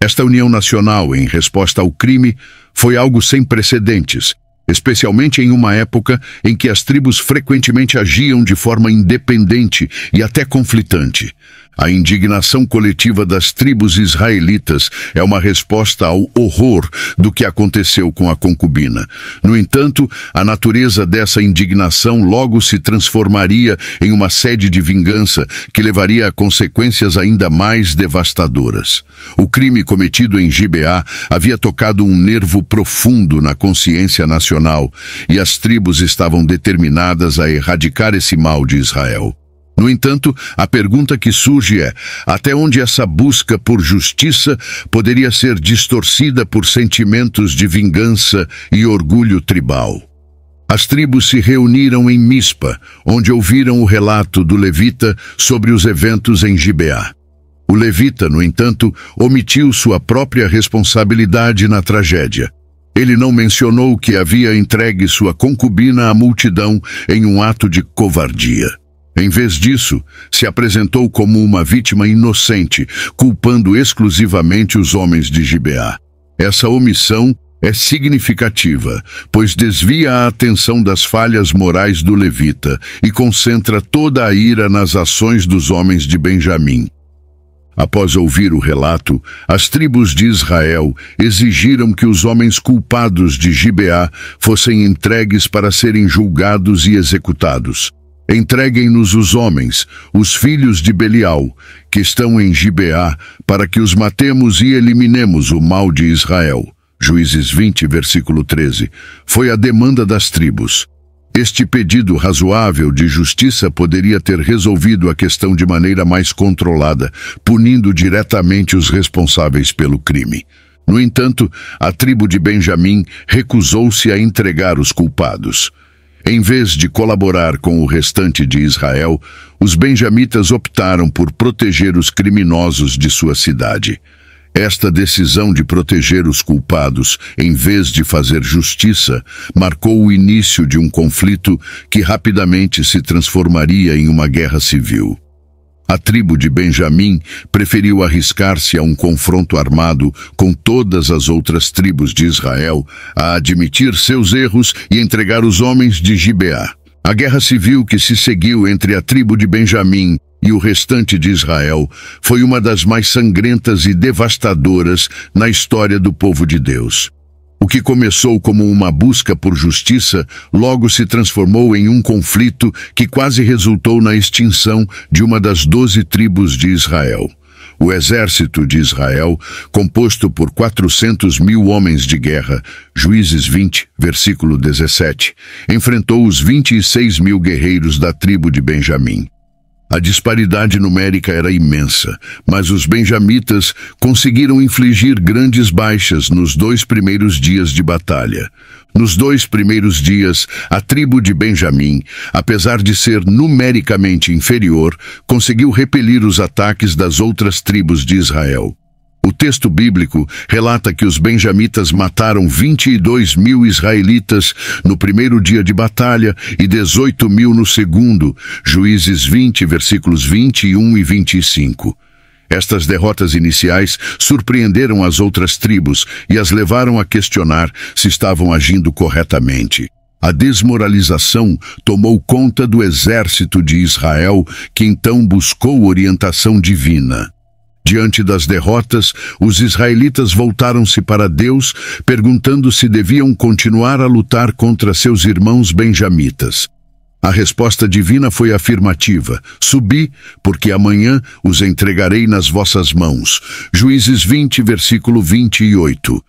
Esta união nacional em resposta ao crime foi algo sem precedentes especialmente em uma época em que as tribos frequentemente agiam de forma independente e até conflitante. A indignação coletiva das tribos israelitas é uma resposta ao horror do que aconteceu com a concubina. No entanto, a natureza dessa indignação logo se transformaria em uma sede de vingança que levaria a consequências ainda mais devastadoras. O crime cometido em Gibeá havia tocado um nervo profundo na consciência nacional e as tribos estavam determinadas a erradicar esse mal de Israel. No entanto, a pergunta que surge é: até onde essa busca por justiça poderia ser distorcida por sentimentos de vingança e orgulho tribal? As tribos se reuniram em Mispa, onde ouviram o relato do levita sobre os eventos em Gibeá. O levita, no entanto, omitiu sua própria responsabilidade na tragédia. Ele não mencionou que havia entregue sua concubina à multidão em um ato de covardia. Em vez disso, se apresentou como uma vítima inocente, culpando exclusivamente os homens de Gibeá. Essa omissão é significativa, pois desvia a atenção das falhas morais do levita e concentra toda a ira nas ações dos homens de Benjamim. Após ouvir o relato, as tribos de Israel exigiram que os homens culpados de Gibeá fossem entregues para serem julgados e executados. Entreguem-nos os homens, os filhos de Belial, que estão em Gibeá, para que os matemos e eliminemos o mal de Israel. Juízes 20, versículo 13. Foi a demanda das tribos. Este pedido razoável de justiça poderia ter resolvido a questão de maneira mais controlada, punindo diretamente os responsáveis pelo crime. No entanto, a tribo de Benjamim recusou-se a entregar os culpados. Em vez de colaborar com o restante de Israel, os benjamitas optaram por proteger os criminosos de sua cidade. Esta decisão de proteger os culpados, em vez de fazer justiça, marcou o início de um conflito que rapidamente se transformaria em uma guerra civil. A tribo de Benjamim preferiu arriscar-se a um confronto armado com todas as outras tribos de Israel, a admitir seus erros e entregar os homens de Gibeá. A guerra civil que se seguiu entre a tribo de Benjamim e o restante de Israel foi uma das mais sangrentas e devastadoras na história do povo de Deus. O que começou como uma busca por justiça logo se transformou em um conflito que quase resultou na extinção de uma das doze tribos de Israel. O exército de Israel, composto por 400 mil homens de guerra, Juízes 20, versículo 17, enfrentou os 26 mil guerreiros da tribo de Benjamim. A disparidade numérica era imensa, mas os benjamitas conseguiram infligir grandes baixas nos dois primeiros dias de batalha. Nos dois primeiros dias, a tribo de Benjamim, apesar de ser numericamente inferior, conseguiu repelir os ataques das outras tribos de Israel. O texto bíblico relata que os benjamitas mataram 22 mil israelitas no primeiro dia de batalha e 18 mil no segundo, Juízes 20, versículos 21 e 25. Estas derrotas iniciais surpreenderam as outras tribos e as levaram a questionar se estavam agindo corretamente. A desmoralização tomou conta do exército de Israel, que então buscou orientação divina. Diante das derrotas, os israelitas voltaram-se para Deus, perguntando se deviam continuar a lutar contra seus irmãos benjamitas. A resposta divina foi afirmativa. Subi, porque amanhã os entregarei nas vossas mãos. Juízes 20, versículo 28.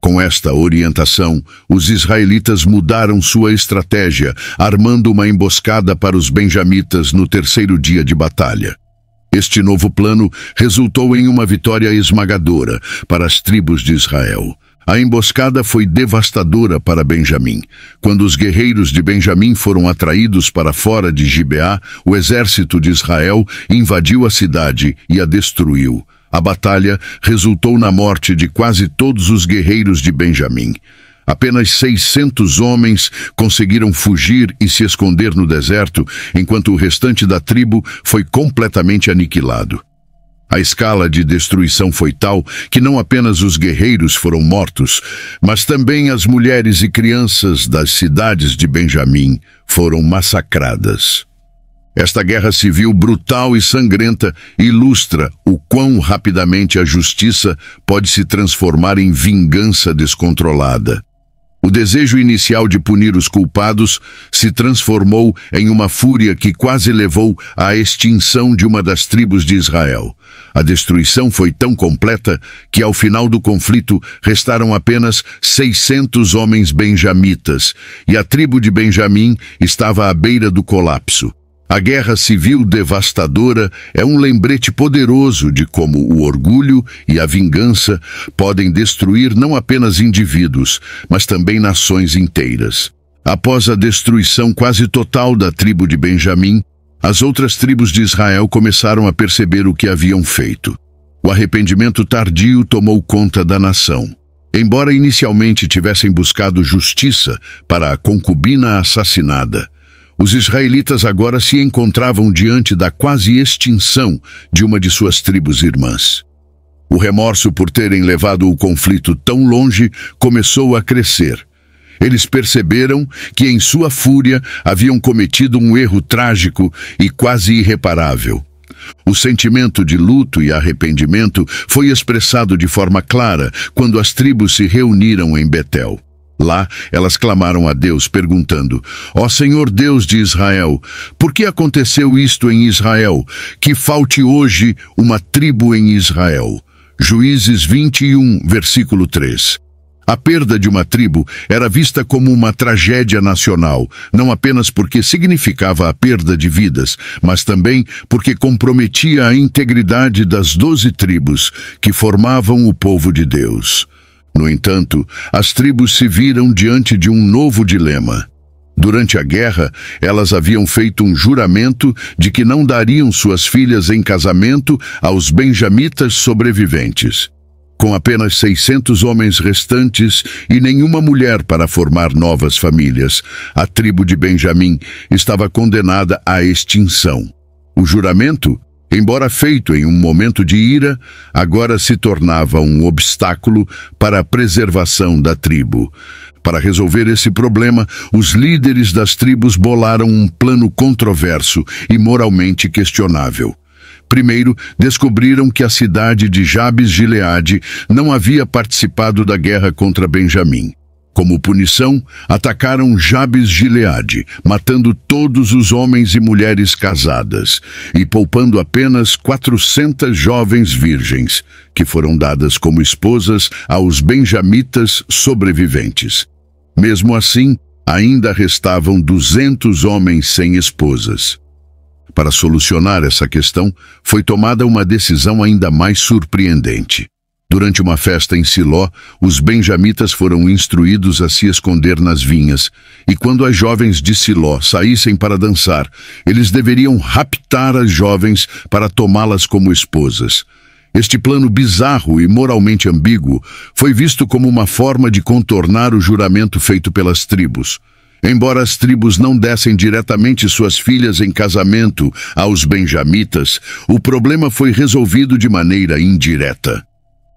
Com esta orientação, os israelitas mudaram sua estratégia, armando uma emboscada para os benjamitas no terceiro dia de batalha. Este novo plano resultou em uma vitória esmagadora para as tribos de Israel. A emboscada foi devastadora para Benjamim. Quando os guerreiros de Benjamim foram atraídos para fora de Gibeá, o exército de Israel invadiu a cidade e a destruiu. A batalha resultou na morte de quase todos os guerreiros de Benjamim. Apenas 600 homens conseguiram fugir e se esconder no deserto, enquanto o restante da tribo foi completamente aniquilado. A escala de destruição foi tal que não apenas os guerreiros foram mortos, mas também as mulheres e crianças das cidades de Benjamim foram massacradas. Esta guerra civil brutal e sangrenta ilustra o quão rapidamente a justiça pode se transformar em vingança descontrolada. O desejo inicial de punir os culpados se transformou em uma fúria que quase levou à extinção de uma das tribos de Israel. A destruição foi tão completa que, ao final do conflito, restaram apenas 600 homens benjamitas, e a tribo de Benjamim estava à beira do colapso. A guerra civil devastadora é um lembrete poderoso de como o orgulho e a vingança podem destruir não apenas indivíduos, mas também nações inteiras. Após a destruição quase total da tribo de Benjamim, as outras tribos de Israel começaram a perceber o que haviam feito. O arrependimento tardio tomou conta da nação. Embora inicialmente tivessem buscado justiça para a concubina assassinada, os israelitas agora se encontravam diante da quase extinção de uma de suas tribos irmãs. O remorso por terem levado o conflito tão longe começou a crescer. Eles perceberam que, em sua fúria, haviam cometido um erro trágico e quase irreparável. O sentimento de luto e arrependimento foi expressado de forma clara quando as tribos se reuniram em Betel. Lá, elas clamaram a Deus, perguntando: Ó Senhor Deus de Israel, por que aconteceu isto em Israel, que falte hoje uma tribo em Israel? Juízes 21, versículo 3. A perda de uma tribo era vista como uma tragédia nacional, não apenas porque significava a perda de vidas, mas também porque comprometia a integridade das doze tribos que formavam o povo de Deus. No entanto, as tribos se viram diante de um novo dilema. Durante a guerra, elas haviam feito um juramento de que não dariam suas filhas em casamento aos benjamitas sobreviventes. Com apenas 600 homens restantes e nenhuma mulher para formar novas famílias, a tribo de Benjamim estava condenada à extinção. O juramento Embora feito em um momento de ira, agora se tornava um obstáculo para a preservação da tribo. Para resolver esse problema, os líderes das tribos bolaram um plano controverso e moralmente questionável. Primeiro, descobriram que a cidade de Jabes Gileade não havia participado da guerra contra Benjamim. Como punição, atacaram Jabes Gileade, matando todos os homens e mulheres casadas e poupando apenas 400 jovens virgens, que foram dadas como esposas aos benjamitas sobreviventes. Mesmo assim, ainda restavam 200 homens sem esposas. Para solucionar essa questão, foi tomada uma decisão ainda mais surpreendente. Durante uma festa em Siló, os benjamitas foram instruídos a se esconder nas vinhas, e quando as jovens de Siló saíssem para dançar, eles deveriam raptar as jovens para tomá-las como esposas. Este plano bizarro e moralmente ambíguo foi visto como uma forma de contornar o juramento feito pelas tribos. Embora as tribos não dessem diretamente suas filhas em casamento aos benjamitas, o problema foi resolvido de maneira indireta.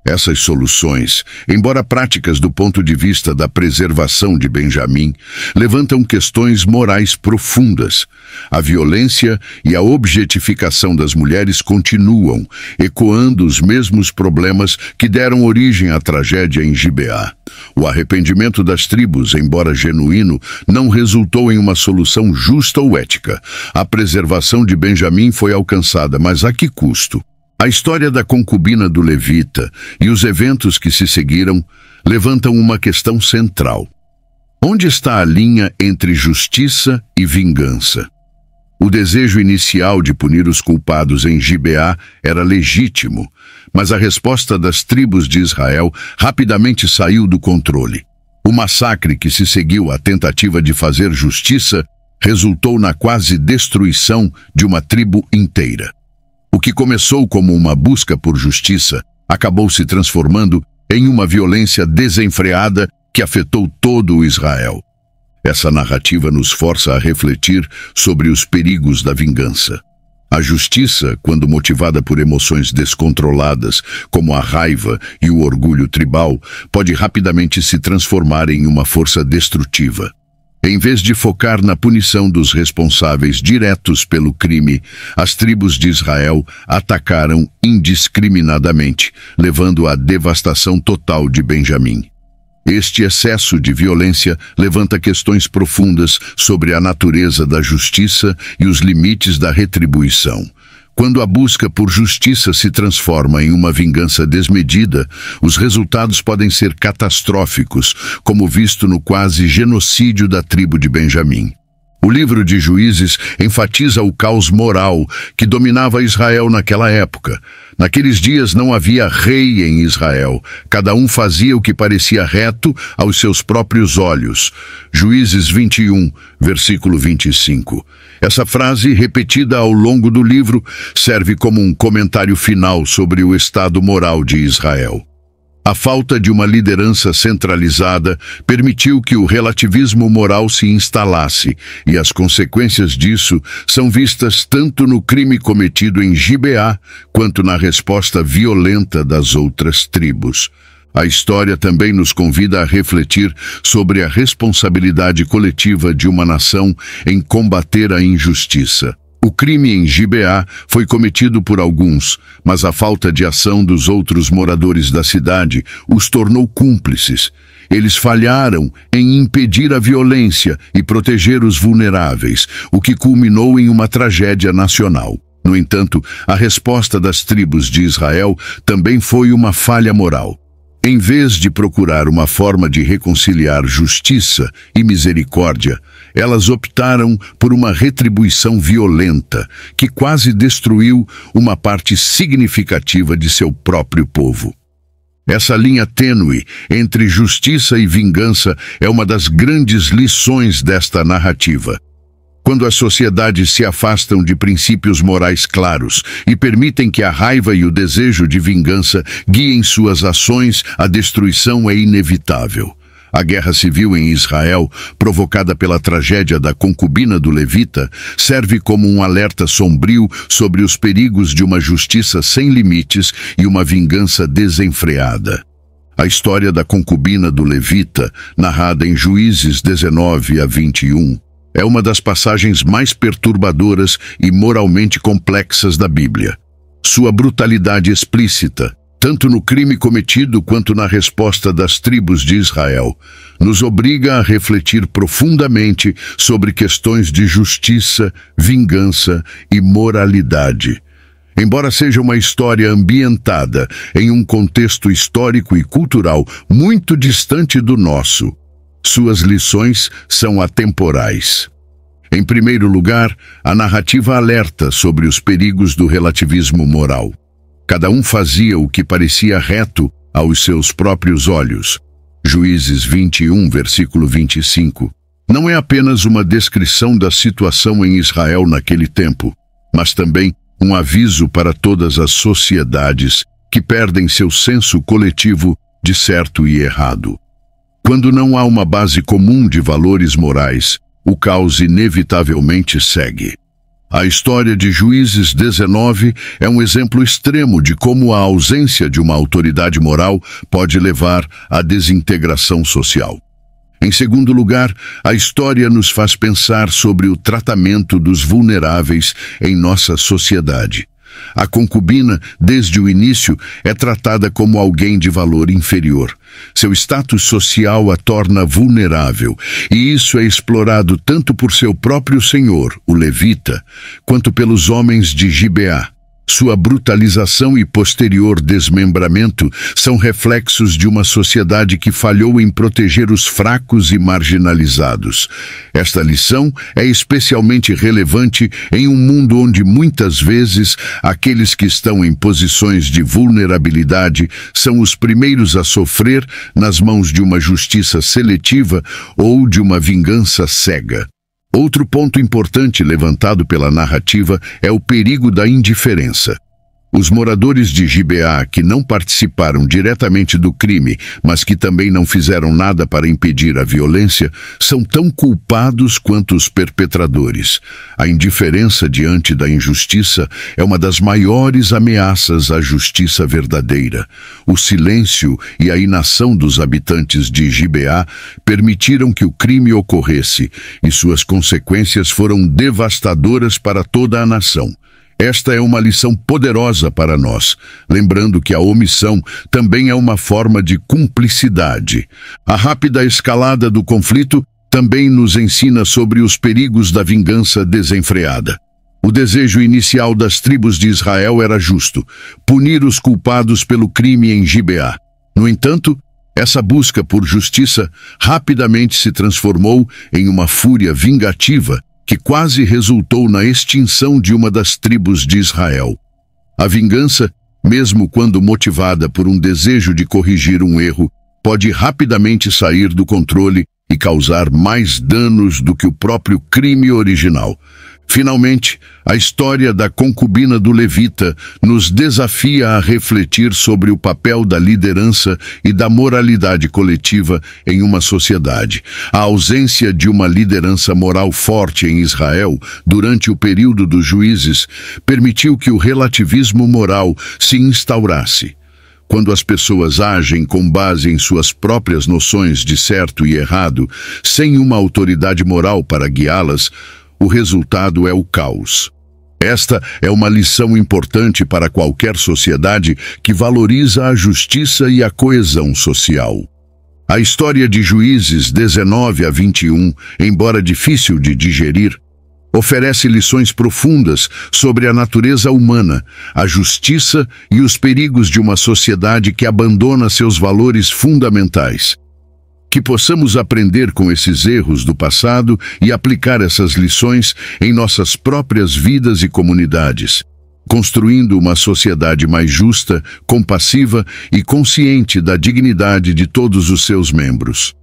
Essas soluções, embora práticas do ponto de vista da preservação de Benjamin, levantam questões morais profundas. A violência e a objetificação das mulheres continuam, ecoando os mesmos problemas que deram origem à tragédia em Gibeá. O arrependimento das tribos, embora genuíno, não resultou em uma solução justa ou ética. A preservação de Benjamin foi alcançada, mas a que custo? A história da concubina do levita e os eventos que se seguiram levantam uma questão central. Onde está a linha entre justiça e vingança? O desejo inicial de punir os culpados em Gibeá era legítimo, mas a resposta das tribos de Israel rapidamente saiu do controle. O massacre que se seguiu à tentativa de fazer justiça resultou na quase destruição de uma tribo inteira. O que começou como uma busca por justiça acabou se transformando em uma violência desenfreada que afetou todo o Israel. Essa narrativa nos força a refletir sobre os perigos da vingança. A justiça, quando motivada por emoções descontroladas, como a raiva e o orgulho tribal, pode rapidamente se transformar em uma força destrutiva. Em vez de focar na punição dos responsáveis diretos pelo crime, as tribos de Israel atacaram indiscriminadamente, levando à devastação total de Benjamim. Este excesso de violência levanta questões profundas sobre a natureza da justiça e os limites da retribuição. Quando a busca por justiça se transforma em uma vingança desmedida, os resultados podem ser catastróficos, como visto no quase genocídio da tribo de Benjamim. O livro de Juízes enfatiza o caos moral que dominava Israel naquela época. Naqueles dias não havia rei em Israel. Cada um fazia o que parecia reto aos seus próprios olhos. Juízes 21, versículo 25. Essa frase, repetida ao longo do livro, serve como um comentário final sobre o estado moral de Israel. A falta de uma liderança centralizada permitiu que o relativismo moral se instalasse, e as consequências disso são vistas tanto no crime cometido em Gibeá quanto na resposta violenta das outras tribos. A história também nos convida a refletir sobre a responsabilidade coletiva de uma nação em combater a injustiça. O crime em Gibeá foi cometido por alguns, mas a falta de ação dos outros moradores da cidade os tornou cúmplices. Eles falharam em impedir a violência e proteger os vulneráveis, o que culminou em uma tragédia nacional. No entanto, a resposta das tribos de Israel também foi uma falha moral. Em vez de procurar uma forma de reconciliar justiça e misericórdia, elas optaram por uma retribuição violenta que quase destruiu uma parte significativa de seu próprio povo. Essa linha tênue entre justiça e vingança é uma das grandes lições desta narrativa quando as sociedades se afastam de princípios morais claros e permitem que a raiva e o desejo de vingança guiem suas ações, a destruição é inevitável. A guerra civil em Israel, provocada pela tragédia da concubina do levita, serve como um alerta sombrio sobre os perigos de uma justiça sem limites e uma vingança desenfreada. A história da concubina do levita, narrada em Juízes 19 a 21, é uma das passagens mais perturbadoras e moralmente complexas da Bíblia. Sua brutalidade explícita, tanto no crime cometido quanto na resposta das tribos de Israel, nos obriga a refletir profundamente sobre questões de justiça, vingança e moralidade. Embora seja uma história ambientada em um contexto histórico e cultural muito distante do nosso, suas lições são atemporais. Em primeiro lugar, a narrativa alerta sobre os perigos do relativismo moral. Cada um fazia o que parecia reto aos seus próprios olhos. Juízes 21, versículo 25. Não é apenas uma descrição da situação em Israel naquele tempo, mas também um aviso para todas as sociedades que perdem seu senso coletivo de certo e errado. Quando não há uma base comum de valores morais, o caos inevitavelmente segue. A história de Juízes 19 é um exemplo extremo de como a ausência de uma autoridade moral pode levar à desintegração social. Em segundo lugar, a história nos faz pensar sobre o tratamento dos vulneráveis em nossa sociedade. A concubina, desde o início, é tratada como alguém de valor inferior. Seu status social a torna vulnerável, e isso é explorado tanto por seu próprio senhor, o levita, quanto pelos homens de Gibeá. Sua brutalização e posterior desmembramento são reflexos de uma sociedade que falhou em proteger os fracos e marginalizados. Esta lição é especialmente relevante em um mundo onde muitas vezes aqueles que estão em posições de vulnerabilidade são os primeiros a sofrer nas mãos de uma justiça seletiva ou de uma vingança cega. Outro ponto importante levantado pela narrativa é o perigo da indiferença. Os moradores de Gibeá que não participaram diretamente do crime, mas que também não fizeram nada para impedir a violência, são tão culpados quanto os perpetradores. A indiferença diante da injustiça é uma das maiores ameaças à justiça verdadeira. O silêncio e a inação dos habitantes de Gibeá permitiram que o crime ocorresse e suas consequências foram devastadoras para toda a nação. Esta é uma lição poderosa para nós, lembrando que a omissão também é uma forma de cumplicidade. A rápida escalada do conflito também nos ensina sobre os perigos da vingança desenfreada. O desejo inicial das tribos de Israel era justo, punir os culpados pelo crime em Gibeá. No entanto, essa busca por justiça rapidamente se transformou em uma fúria vingativa que quase resultou na extinção de uma das tribos de Israel. A vingança, mesmo quando motivada por um desejo de corrigir um erro, pode rapidamente sair do controle e causar mais danos do que o próprio crime original. Finalmente, a história da concubina do levita nos desafia a refletir sobre o papel da liderança e da moralidade coletiva em uma sociedade. A ausência de uma liderança moral forte em Israel durante o período dos juízes permitiu que o relativismo moral se instaurasse. Quando as pessoas agem com base em suas próprias noções de certo e errado, sem uma autoridade moral para guiá-las, o resultado é o caos. Esta é uma lição importante para qualquer sociedade que valoriza a justiça e a coesão social. A história de Juízes 19 a 21, embora difícil de digerir, oferece lições profundas sobre a natureza humana, a justiça e os perigos de uma sociedade que abandona seus valores fundamentais que possamos aprender com esses erros do passado e aplicar essas lições em nossas próprias vidas e comunidades, construindo uma sociedade mais justa, compassiva e consciente da dignidade de todos os seus membros.